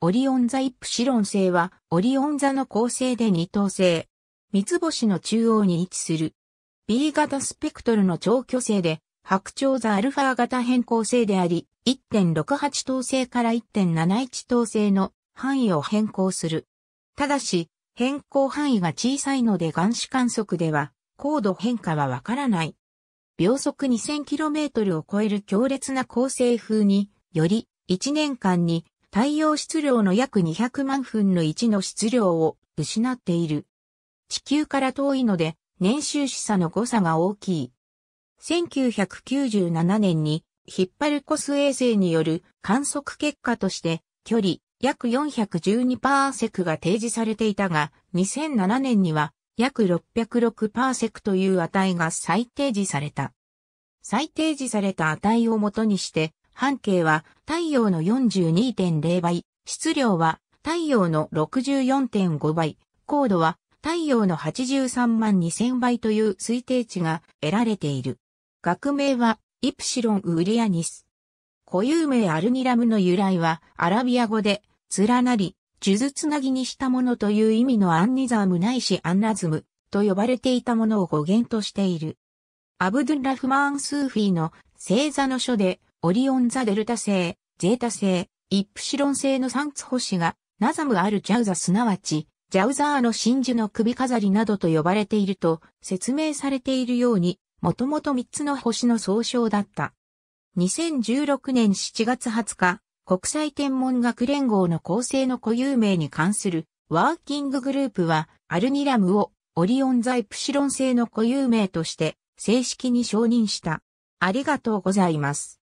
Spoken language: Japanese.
オリオン座イプシロン星は、オリオン座の構成で二等星。三つ星の中央に位置する。B 型スペクトルの超巨星で、白鳥座アルファ型変更星であり、1.68等星から1.71等星の範囲を変更する。ただし、変更範囲が小さいので眼視観測では、高度変化はわからない。秒速 2000km を超える強烈な恒星風により、1年間に太陽質量の約200万分の1の質量を失っている。地球から遠いので、年収視差の誤差が大きい。1997年に、ヒッパルコス衛星による観測結果として、距離約412パーセクが提示されていたが、2007年には約606パーセクという値が再提示された。再提示された値をもとにして、半径は太陽の42.0倍、質量は太陽の64.5倍、高度は太陽の83万2000倍という推定値が得られている。学名はイプシロンウリアニス。固有名アルニラムの由来はアラビア語で連なり、数珠つなぎにしたものという意味のアンニザームないしアンナズムと呼ばれていたものを語源としている。アブドゥン・ラフマーン・スーフィーの星座の書でオリオン座デルタ星、ゼータ星、イプシロン星の三つ星が、ナザムアルジャウザすなわち、ジャウザーの真珠の首飾りなどと呼ばれていると説明されているように、もともと三つの星の総称だった。2016年7月20日、国際天文学連合の構成の固有名に関するワーキンググループは、アルニラムをオリオン座イプシロン星の固有名として正式に承認した。ありがとうございます。